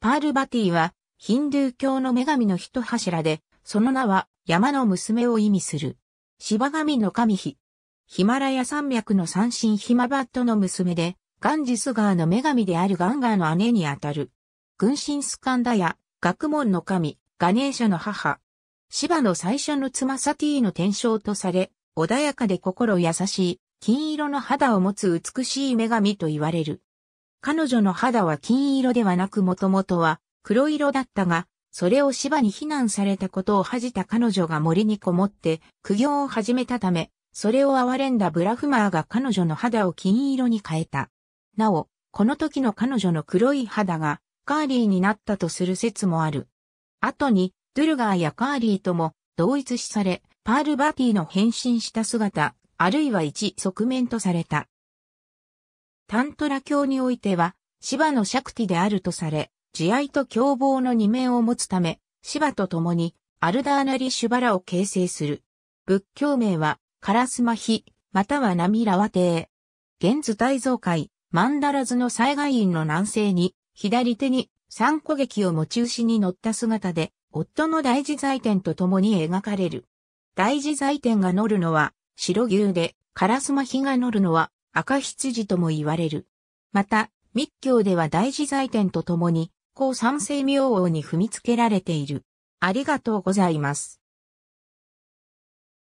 パールバティはヒンドゥー教の女神の一柱で、その名は山の娘を意味する。芝神の神妃。ヒマラヤ山脈の三神ヒマバットの娘で、ガンジス川の女神であるガンガーの姉にあたる。軍神スカンダや学問の神、ガネーシャの母。芝の最初の妻サティの天章とされ、穏やかで心優しい、金色の肌を持つ美しい女神と言われる。彼女の肌は金色ではなくもともとは黒色だったが、それを芝に非難されたことを恥じた彼女が森にこもって苦行を始めたため、それを憐れんだブラフマーが彼女の肌を金色に変えた。なお、この時の彼女の黒い肌がカーリーになったとする説もある。後に、ドゥルガーやカーリーとも同一視され、パールバーティの変身した姿、あるいは一側面とされた。タントラ教においては、芝のシャクティであるとされ、慈愛と凶暴の二面を持つため、芝と共に、アルダーナリ・シュバラを形成する。仏教名は、カラスマヒ、またはナミラワ帝。現図大蔵会、マンダラズの災害院の南西に、左手に三個劇を持ち牛に乗った姿で、夫の大事在天と共に描かれる。大事在天が乗るのは白牛で、カラスマヒが乗るのは赤羊とも言われる。また、密教では大自在天と共に、高三世明王に踏みつけられている。ありがとうございます。